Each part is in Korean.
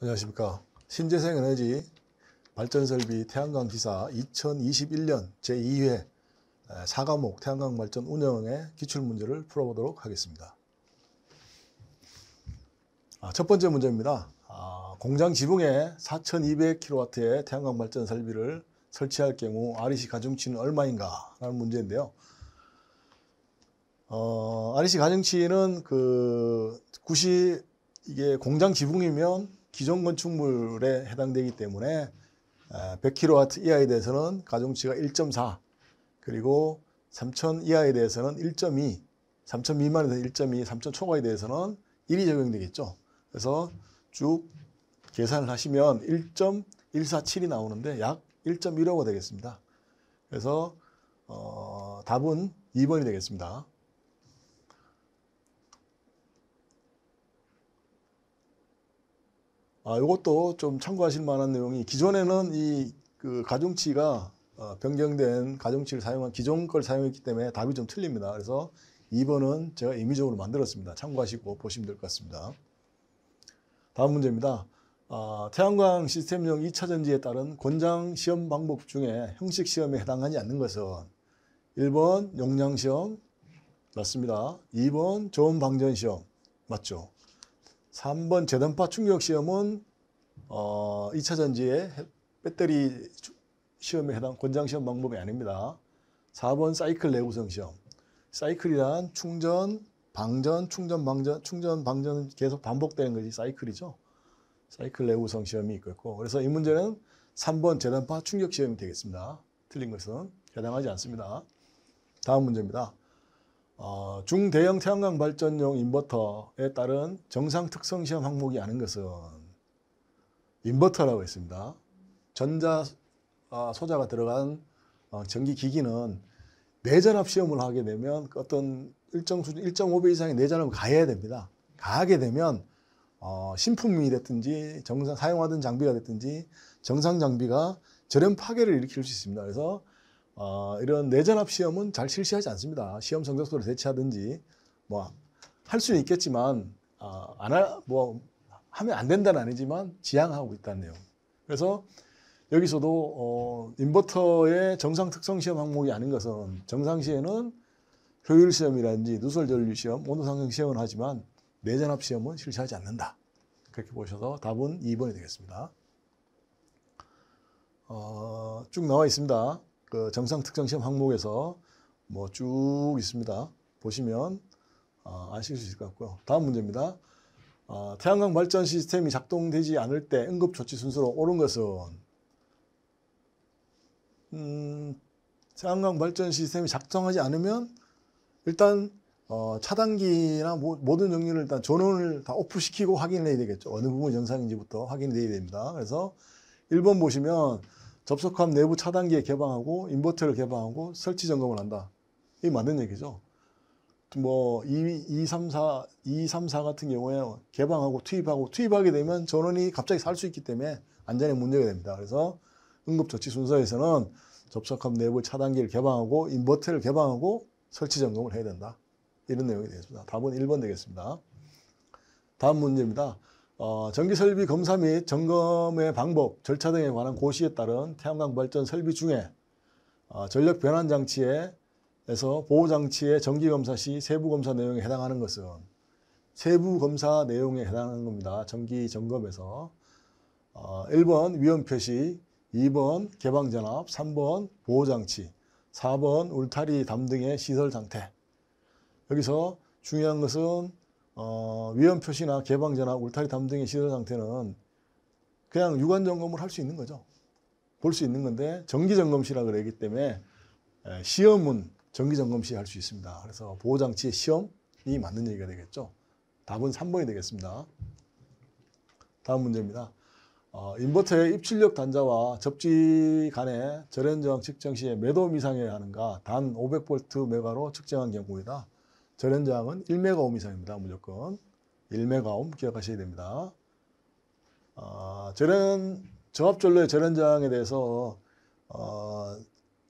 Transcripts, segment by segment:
안녕하십니까. 신재생에너지 발전설비 태양광 기사 2021년 제2회 4과목 태양광 발전 운영의 기출문제를 풀어보도록 하겠습니다. 아, 첫 번째 문제입니다. 아, 공장 지붕에 4200kW의 태양광 발전 설비를 설치할 경우 REC 가중치는 얼마인가 라는 문제인데요. 어, REC 가중치는 그 90, 이게 공장 지붕이면 기존 건축물에 해당되기 때문에 100kW 아, 이하에 대해서는 가중치가 1.4 그리고 3000 이하에 대해서는 1.2 3000 미만에 대해서 1.2 3000 초과에 대해서는 1이 적용되겠죠. 그래서 쭉 계산을 하시면 1.147이 나오는데 약 1.15가 되겠습니다. 그래서 어, 답은 2번이 되겠습니다. 아, 이것도 좀 참고하실 만한 내용이 기존에는 이그 가중치가 어, 변경된 가중치를 사용한 기존 걸 사용했기 때문에 답이 좀 틀립니다. 그래서 2번은 제가 임의적으로 만들었습니다. 참고하시고 보시면 될 것 같습니다. 다음 문제입니다. 어, 태양광 시스템용 2차전지에 따른 권장 시험 방법 중에 형식 시험에 해당하지 않는 것은 1번 용량 시험 맞습니다. 2번 저음 방전 시험 맞죠. 3번 재단파 충격 시험은 어, 2차 전지의 배터리 시험에 해당 권장 시험 방법이 아닙니다. 4번 사이클 내구성 시험. 사이클이란 충전, 방전, 충전, 방전, 충전, 방전 계속 반복되는 것이 사이클이죠. 사이클 내구성 시험이 있겠고 그래서 이 문제는 3번 재단파 충격 시험이 되겠습니다. 틀린 것은 해당하지 않습니다. 다음 문제입니다. 어, 중대형 태양광 발전용 인버터에 따른 정상 특성 시험 항목이 아닌 것은 인버터라고 했습니다. 전자 아, 소자가 들어간 어, 전기 기기는 내전압 시험을 하게 되면 어떤 일정 수준 1.5배 이상의 내전압을 가해야 됩니다. 가하게 되면 어, 신품이 됐든지 정상 사용하던 장비가 됐든지 정상 장비가 저렴 파괴를 일으킬 수 있습니다. 그래서 어, 이런 내전합 시험은 잘 실시하지 않습니다. 시험 성적서를 대체하든지 뭐 할 수는 있겠지만 어, 안뭐 하면 안 된다는 아니지만 지향하고 있다는 내용. 그래서 여기서도 어, 인버터의 정상 특성 시험 항목이 아닌 것은 정상 시에는 효율 시험이라든지 누설 전류 시험, 온도 상승 시험은 하지만 내전합 시험은 실시하지 않는다. 그렇게 보셔서 답은 2번이 되겠습니다. 어, 쭉 나와 있습니다. 그 정상 특정 시험 항목에서 뭐 쭉 있습니다. 보시면 아, 실수 있을 것 같고요. 다음 문제입니다. 아, 태양광 발전 시스템이 작동되지 않을 때 응급 조치 순서로 옳은 것은 음, 태양광 발전 시스템이 작동하지 않으면 일단 어, 차단기나 모, 모든 종류를 일단 전원을 다 오프시키고 확인해야 되겠죠. 어느 부분 이 정상인지부터 확인해야 이 됩니다. 그래서 1번 보시면 접속함 내부 차단기에 개방하고 인버터를 개방하고 설치 점검을 한다. 이게 맞는 얘기죠. 뭐 2, 234, 234 같은 경우에 개방하고 투입하고 투입하게 되면 전원이 갑자기 살 수 있기 때문에 안전에 문제가 됩니다. 그래서 응급조치 순서에서는 접속함 내부 차단기를 개방하고 인버터를 개방하고 설치 점검을 해야 된다. 이런 내용이 되겠습니다. 답은 1번 되겠습니다. 다음 문제입니다. 어, 전기설비 검사 및 점검의 방법, 절차 등에 관한 고시에 따른 태양광 발전 설비 중에 어, 전력 변환 장치에서 보호 장치의 정기 검사 시 세부 검사 내용에 해당하는 것은 세부 검사 내용에 해당하는 겁니다. 정기 점검에서 어, 1번 위험 표시, 2번 개방 전압, 3번 보호 장치, 4번 울타리 담 등의 시설 상태. 여기서 중요한 것은 어, 위험 표시나 개방제나 울타리 담 등의 시설 상태는 그냥 육안 점검을 할 수 있는 거죠. 볼 수 있는 건데 정기 점검시라 그러기 때문에 시험은 정기 점검시 할 수 있습니다. 그래서 보호 장치의 시험이 맞는 얘기가 되겠죠. 답은 3번이 되겠습니다. 다음 문제입니다. 어, 인버터의 입출력 단자와 접지 간의 절연저항 측정 시에 매도 이상해야 하는가 단 500V 메가로 측정한 경우이다. 절연장은 1메가옴 이상입니다. 무조건 1메가옴 기억하셔야 됩니다. 어, 절연 저압전로의 절연저에 대해서 어,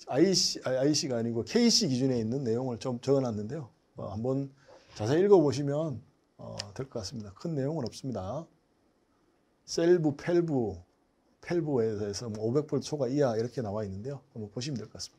IC, IC가 아니고 KC 기준에 있는 내용을 좀 적어놨는데요. 어, 한번 자세히 읽어보시면 어, 될것 같습니다. 큰 내용은 없습니다. 셀부, 펠부, 펠부에 대해서 뭐 500V 초과 이하 이렇게 나와 있는데요. 한번 보시면 될 것 같습니다.